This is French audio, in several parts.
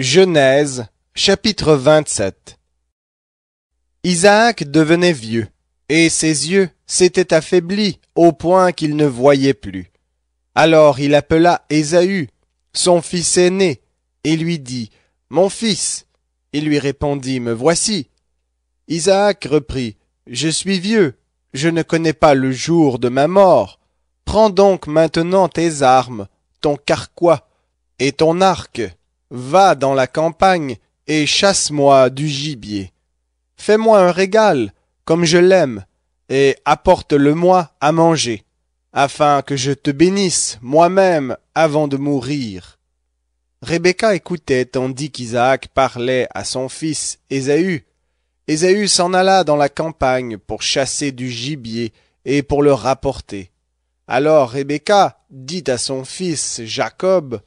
Genèse chapitre 27 Isaac devenait vieux, et ses yeux s'étaient affaiblis au point qu'il ne voyait plus. Alors il appela Ésaü, son fils aîné, et lui dit, Mon fils. Il lui répondit, Me voici. Isaac reprit, Je suis vieux, je ne connais pas le jour de ma mort. Prends donc maintenant tes armes, ton carquois et ton arc Va dans la campagne et chasse-moi du gibier. Fais-moi un régal, comme je l'aime, et apporte-le-moi à manger, afin que je te bénisse moi-même avant de mourir. Rebecca écoutait tandis qu'Isaac parlait à son fils Ésaü. Ésaü s'en alla dans la campagne pour chasser du gibier et pour le rapporter. Alors Rebecca dit à son fils Jacob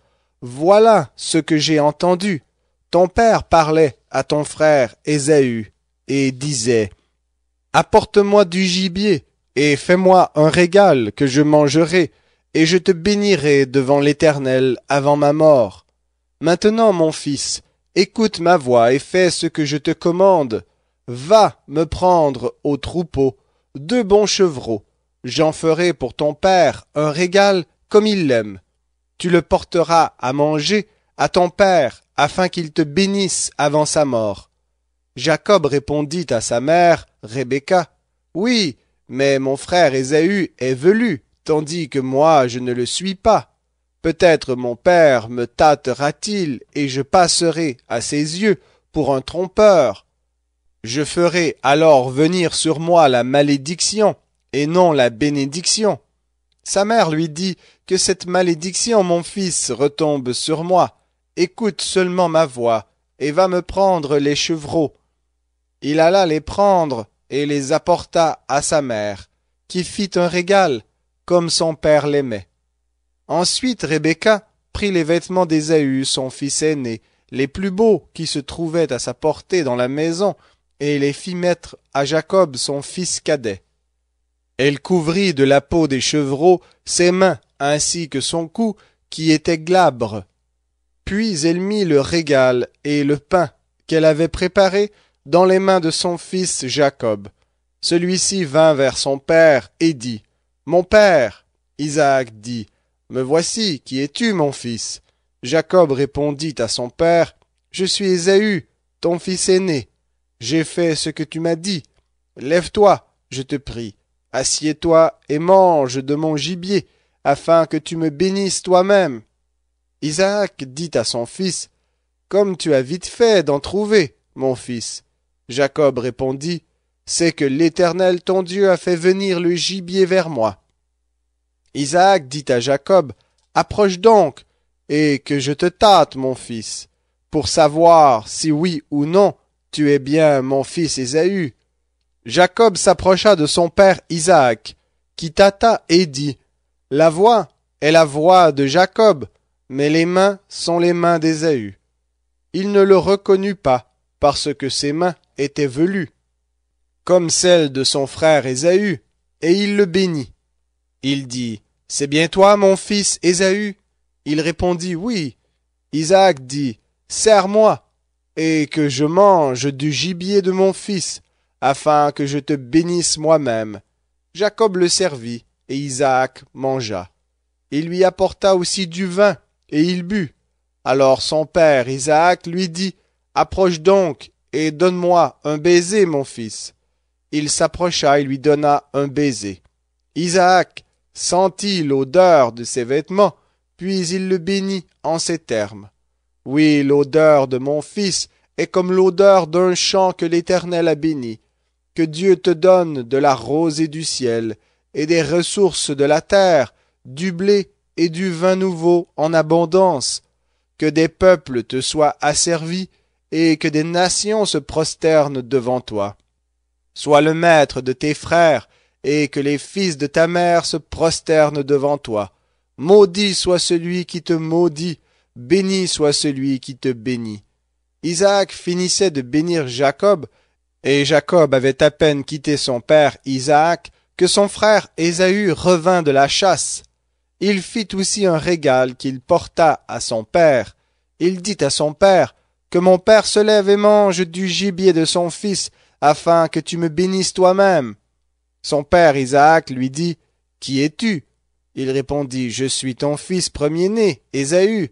voilà ce que j'ai entendu. Ton père parlait à ton frère Esaü et disait Apporte-moi du gibier et fais-moi un régal que je mangerai et je te bénirai devant l'Éternel avant ma mort. Maintenant, mon fils, écoute ma voix et fais ce que je te commande. Va me prendre au troupeau deux bons chevreaux. J'en ferai pour ton père un régal comme il l'aime tu le porteras à manger à ton père, afin qu'il te bénisse avant sa mort. Jacob répondit à sa mère, Rebecca, Oui, mais mon frère Ésaü est venu, tandis que moi je ne le suis pas. Peut-être mon père me tâtera-t-il, et je passerai à ses yeux pour un trompeur. Je ferai alors venir sur moi la malédiction, et non la bénédiction. Sa mère lui dit, que cette malédiction, mon fils, retombe sur moi. Écoute seulement ma voix, et va me prendre les chevreaux. Il alla les prendre et les apporta à sa mère, qui fit un régal, comme son père l'aimait. Ensuite Rebecca prit les vêtements d'Ésaü, son fils aîné, les plus beaux qui se trouvaient à sa portée dans la maison, et les fit mettre à Jacob, son fils cadet. Elle couvrit de la peau des chevreaux ses mains ainsi que son cou, qui était glabre. Puis elle mit le régal et le pain qu'elle avait préparé dans les mains de son fils Jacob. Celui-ci vint vers son père et dit Mon père Isaac dit Me voici, qui es-tu, mon fils Jacob répondit à son père Je suis Ésaü, ton fils aîné. J'ai fait ce que tu m'as dit. Lève-toi, je te prie. Assieds-toi et mange de mon gibier afin que tu me bénisses toi-même. Isaac dit à son fils, Comme tu as vite fait d'en trouver, mon fils. Jacob répondit, C'est que l'Éternel ton Dieu a fait venir le gibier vers moi. Isaac dit à Jacob, Approche donc, et que je te tâte, mon fils, pour savoir si oui ou non tu es bien mon fils Ésaü. Jacob s'approcha de son père Isaac, qui tâta et dit, la voix est la voix de Jacob, mais les mains sont les mains d'Ésaü. Il ne le reconnut pas, parce que ses mains étaient velues, comme celles de son frère Ésaü, et il le bénit. Il dit, C'est bien toi, mon fils Ésaü Il répondit, Oui. Isaac dit, Serre-moi, et que je mange du gibier de mon fils, afin que je te bénisse moi-même. Jacob le servit, et Isaac mangea. Il lui apporta aussi du vin, et il but. Alors son père Isaac lui dit, Approche donc, et donne-moi un baiser, mon fils. Il s'approcha et lui donna un baiser. Isaac sentit l'odeur de ses vêtements, puis il le bénit en ces termes. Oui, l'odeur de mon fils est comme l'odeur d'un champ que l'Éternel a béni. Que Dieu te donne de la rosée du ciel, et des ressources de la terre, du blé et du vin nouveau en abondance, que des peuples te soient asservis, et que des nations se prosternent devant toi. Sois le maître de tes frères, et que les fils de ta mère se prosternent devant toi. Maudit soit celui qui te maudit, béni soit celui qui te bénit. Isaac finissait de bénir Jacob, et Jacob avait à peine quitté son père Isaac que son frère Ésaü revint de la chasse, il fit aussi un régal qu'il porta à son père. Il dit à son père, Que mon père se lève et mange du gibier de son fils, afin que tu me bénisses toi-même. Son père Isaac lui dit, Qui es-tu Il répondit, Je suis ton fils premier-né, Ésaü.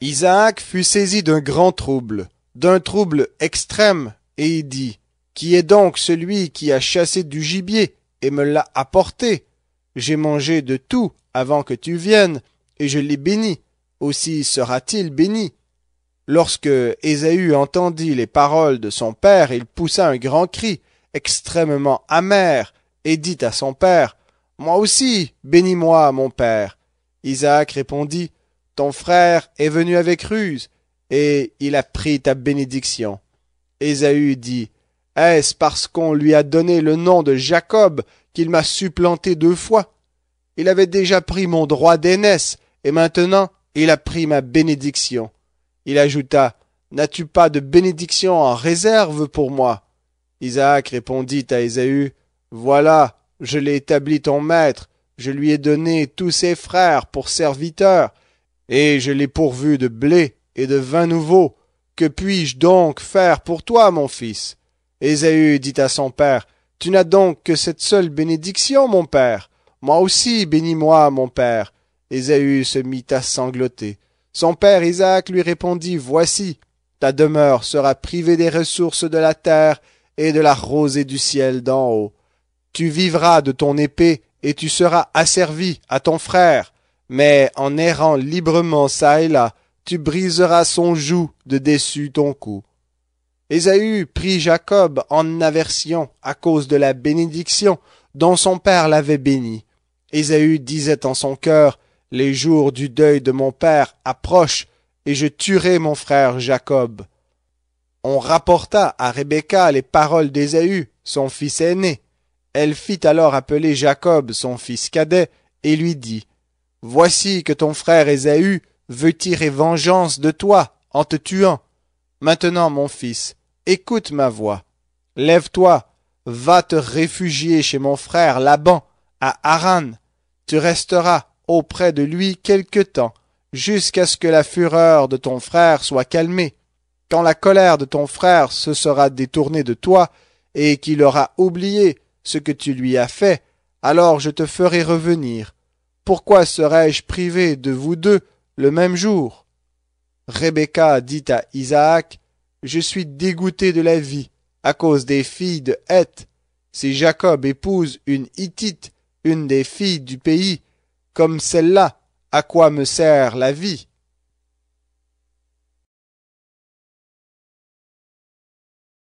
Isaac fut saisi d'un grand trouble, d'un trouble extrême, et il dit, Qui est donc celui qui a chassé du gibier et me l'a apporté. J'ai mangé de tout avant que tu viennes, et je l'ai béni. Aussi sera-t-il béni. Lorsque Ésaü entendit les paroles de son père, il poussa un grand cri, extrêmement amer, et dit à son père, Moi aussi, bénis-moi, mon père. Isaac répondit, Ton frère est venu avec ruse, et il a pris ta bénédiction. Ésaü dit, est-ce parce qu'on lui a donné le nom de Jacob qu'il m'a supplanté deux fois Il avait déjà pris mon droit d'aînesse, et maintenant il a pris ma bénédiction. Il ajouta N'as-tu pas de bénédiction en réserve pour moi Isaac répondit à Ésaü Voilà, je l'ai établi ton maître, je lui ai donné tous ses frères pour serviteurs, et je l'ai pourvu de blé et de vin nouveau. Que puis-je donc faire pour toi, mon fils Ésaü dit à son père, Tu n'as donc que cette seule bénédiction, mon père. Moi aussi, bénis-moi, mon père. Ésaü se mit à sangloter. Son père Isaac lui répondit, Voici, ta demeure sera privée des ressources de la terre et de la rosée du ciel d'en haut. Tu vivras de ton épée et tu seras asservi à ton frère. Mais en errant librement çà et là, tu briseras son joug de dessus ton cou. Ésaü prit Jacob en aversion à cause de la bénédiction dont son père l'avait béni. Ésaü disait en son cœur, Les jours du deuil de mon père approchent, et je tuerai mon frère Jacob. On rapporta à Rebecca les paroles d'Ésaü, son fils aîné. Elle fit alors appeler Jacob, son fils cadet, et lui dit, Voici que ton frère Ésaü veut tirer vengeance de toi en te tuant. Maintenant, mon fils, écoute ma voix. Lève-toi, va te réfugier chez mon frère Laban, à Haran. Tu resteras auprès de lui quelque temps, jusqu'à ce que la fureur de ton frère soit calmée. Quand la colère de ton frère se sera détournée de toi, et qu'il aura oublié ce que tu lui as fait, alors je te ferai revenir. Pourquoi serais-je privé de vous deux le même jour Rebecca dit à Isaac, je suis dégoûté de la vie à cause des filles de Heth. Si Jacob épouse une Hittite, une des filles du pays, comme celle-là, à quoi me sert la vie